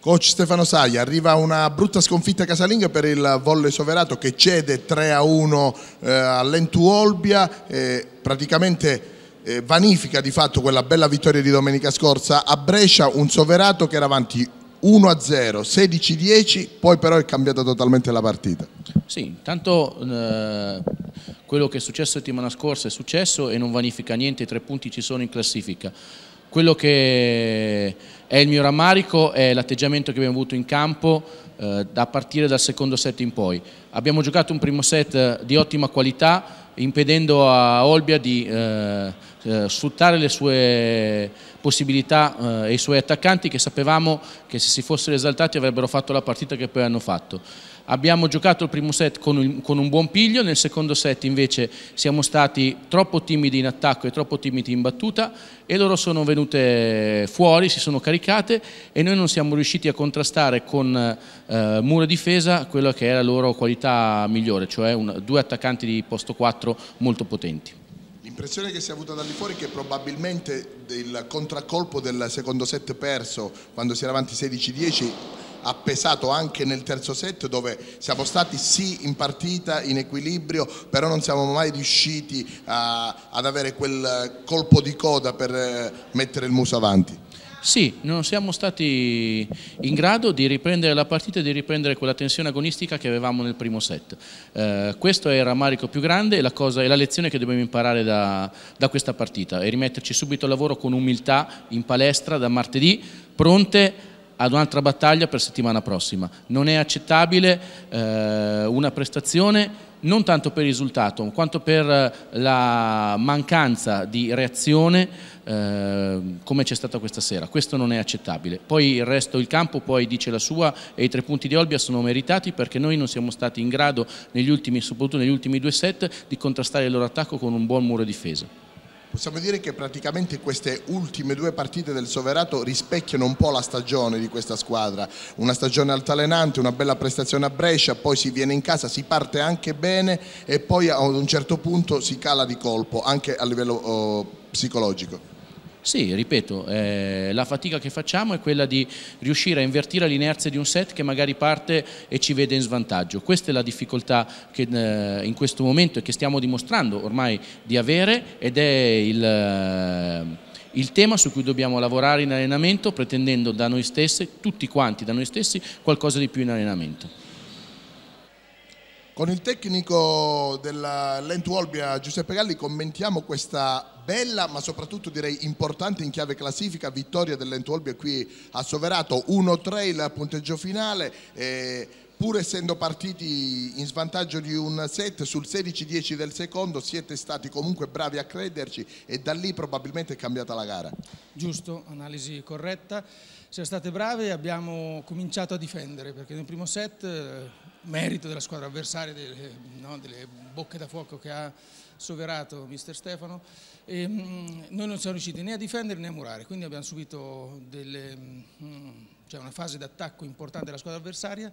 Coach Stefano Saia, arriva una brutta sconfitta casalinga per il volle soverato che cede 3 a 1 eh, all'Entu Olbia, eh, praticamente eh, vanifica di fatto quella bella vittoria di domenica scorsa a Brescia, un soverato che era avanti 1 a 0, 16 10, poi però è cambiata totalmente la partita. Sì, intanto eh, quello che è successo settimana scorsa è successo e non vanifica niente, i tre punti ci sono in classifica. Quello che è il mio rammarico è l'atteggiamento che abbiamo avuto in campo eh, a partire dal secondo set in poi. Abbiamo giocato un primo set di ottima qualità impedendo a Olbia di eh, eh sfruttare le sue possibilità eh, e i suoi attaccanti che sapevamo che se si fossero esaltati avrebbero fatto la partita che poi hanno fatto. Abbiamo giocato il primo set con un, con un buon piglio, nel secondo set invece siamo stati troppo timidi in attacco e troppo timidi in battuta e loro sono venute fuori, si sono caricate e noi non siamo riusciti a contrastare con eh, muro e difesa quella che è la loro qualità migliore, cioè un, due attaccanti di posto 4 molto potenti. L'impressione che si è avuta da lì fuori è che probabilmente il contraccolpo del secondo set perso quando si era avanti 16-10 ha pesato anche nel terzo set dove siamo stati sì in partita, in equilibrio, però non siamo mai riusciti a, ad avere quel colpo di coda per eh, mettere il muso avanti. Sì, non siamo stati in grado di riprendere la partita e di riprendere quella tensione agonistica che avevamo nel primo set. Eh, questo è il rammarico più grande e la, la lezione che dobbiamo imparare da, da questa partita e rimetterci subito al lavoro con umiltà in palestra da martedì, pronte ad un'altra battaglia per settimana prossima. Non è accettabile eh, una prestazione non tanto per il risultato quanto per eh, la mancanza di reazione eh, come c'è stata questa sera. Questo non è accettabile. Poi il resto, il campo poi dice la sua e i tre punti di Olbia sono meritati perché noi non siamo stati in grado, negli ultimi, soprattutto negli ultimi due set, di contrastare il loro attacco con un buon muro difesa. Possiamo dire che praticamente queste ultime due partite del Soverato rispecchiano un po' la stagione di questa squadra, una stagione altalenante, una bella prestazione a Brescia, poi si viene in casa, si parte anche bene e poi ad un certo punto si cala di colpo anche a livello oh, psicologico. Sì, ripeto, eh, la fatica che facciamo è quella di riuscire a invertire l'inerzia di un set che magari parte e ci vede in svantaggio. Questa è la difficoltà che eh, in questo momento e che stiamo dimostrando ormai di avere ed è il... Eh, il tema su cui dobbiamo lavorare in allenamento pretendendo da noi stessi, tutti quanti da noi stessi, qualcosa di più in allenamento. Con il tecnico della Lento Giuseppe Galli commentiamo questa bella ma soprattutto direi importante in chiave classifica vittoria dell'Ento Olbia qui a Soverato 1-3 il punteggio finale eh, pur essendo partiti in svantaggio di un set sul 16-10 del secondo siete stati comunque bravi a crederci e da lì probabilmente è cambiata la gara. Giusto, analisi corretta, siete state brave e abbiamo cominciato a difendere perché nel primo set eh, merito della squadra avversaria, delle, eh, no, delle bocche da fuoco che ha soverato mister Stefano. E, ehm, mh, noi non siamo riusciti né a difendere né a murare, quindi abbiamo subito delle, mh, mm, cioè una fase d'attacco importante della squadra avversaria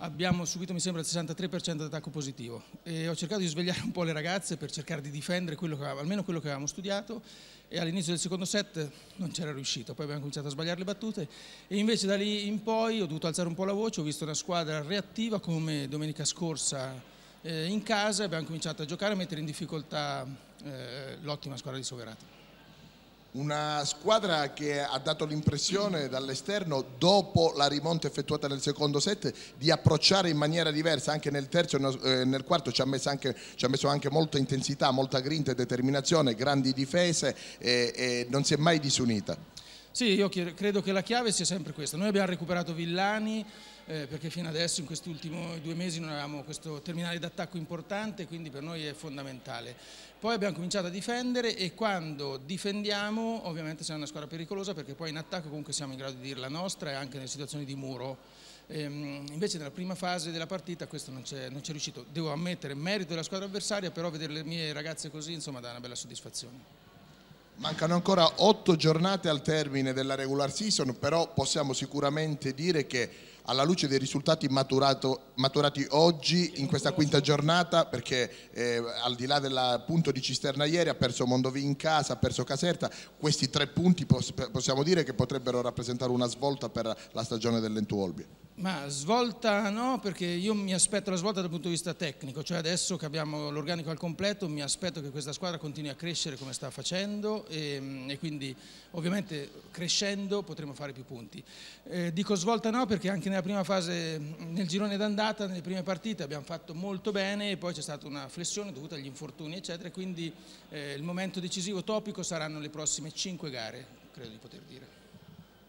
abbiamo subito mi sembra il 63% di attacco positivo e ho cercato di svegliare un po' le ragazze per cercare di difendere quello che, almeno quello che avevamo studiato e all'inizio del secondo set non c'era riuscito, poi abbiamo cominciato a sbagliare le battute e invece da lì in poi ho dovuto alzare un po' la voce, ho visto una squadra reattiva come domenica scorsa eh, in casa e abbiamo cominciato a giocare e mettere in difficoltà eh, l'ottima squadra di Soverato una squadra che ha dato l'impressione dall'esterno dopo la rimonta effettuata nel secondo set di approcciare in maniera diversa anche nel terzo e eh, nel quarto ci ha, anche, ci ha, messo anche molta intensità, molta grinta e determinazione, grandi difese e, eh, e eh, non si è mai disunita. Sì, io credo che la chiave sia sempre questa. Noi abbiamo recuperato Villani eh, perché fino adesso in questi ultimi due mesi non avevamo questo terminale d'attacco importante, quindi per noi è fondamentale. Poi abbiamo cominciato a difendere e quando difendiamo ovviamente siamo una squadra pericolosa perché poi in attacco comunque siamo in grado di dire la nostra e anche nelle situazioni di muro. Ehm, invece nella prima fase della partita questo non c'è riuscito. Devo ammettere merito della squadra avversaria, però vedere le mie ragazze così insomma dà una bella soddisfazione. Mancano ancora otto giornate al termine della regular season, però possiamo sicuramente dire che alla luce dei risultati maturato, maturati oggi in questa quinta giornata, perché eh, al di là del punto di Cisterna ieri ha perso Mondovì in casa, ha perso Caserta, questi tre punti possiamo dire che potrebbero rappresentare una svolta per la stagione dell'Entuolbia. Ma svolta no, perché io mi aspetto la svolta dal punto di vista tecnico, cioè adesso che abbiamo l'organico al completo mi aspetto che questa squadra continui a crescere come sta facendo e, e quindi ovviamente crescendo potremo fare più punti. Eh, dico svolta no perché anche nella prima fase, nel girone d'andata, nelle prime partite abbiamo fatto molto bene e poi c'è stata una flessione dovuta agli infortuni eccetera, quindi eh, il momento decisivo topico saranno le prossime 5 gare, credo di poter dire.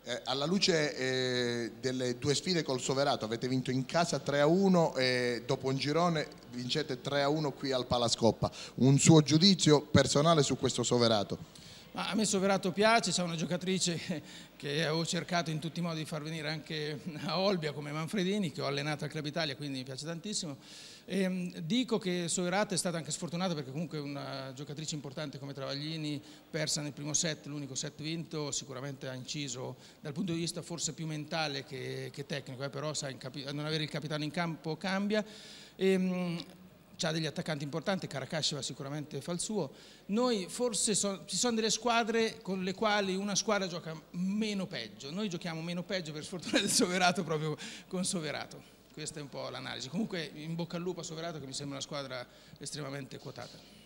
Eh, alla luce eh, delle due sfide col Soverato, avete vinto in casa 3-1 a e dopo un girone vincete 3-1 a qui al Palascoppa. Un suo giudizio personale su questo Soverato? Ma a me Soverato piace, c'è una giocatrice che ho cercato in tutti i modi di far venire anche a Olbia come Manfredini, che ho allenato al Club Italia, quindi mi piace tantissimo. E ehm, dico che Soverato è stata anche sfortunata perché comunque una giocatrice importante come Travaglini, persa nel primo set, l'unico set vinto, sicuramente ha inciso dal punto di vista forse più mentale che, che tecnico, eh, però sa, non avere il capitano in campo cambia. E, ehm, ha degli attaccanti importanti, Caracasciva sicuramente fa il suo, noi forse so, ci sono delle squadre con le quali una squadra gioca meno peggio, noi giochiamo meno peggio per sfortuna del Soverato proprio con Soverato, questa è un po' l'analisi, comunque in bocca al lupo a Soverato che mi sembra una squadra estremamente quotata.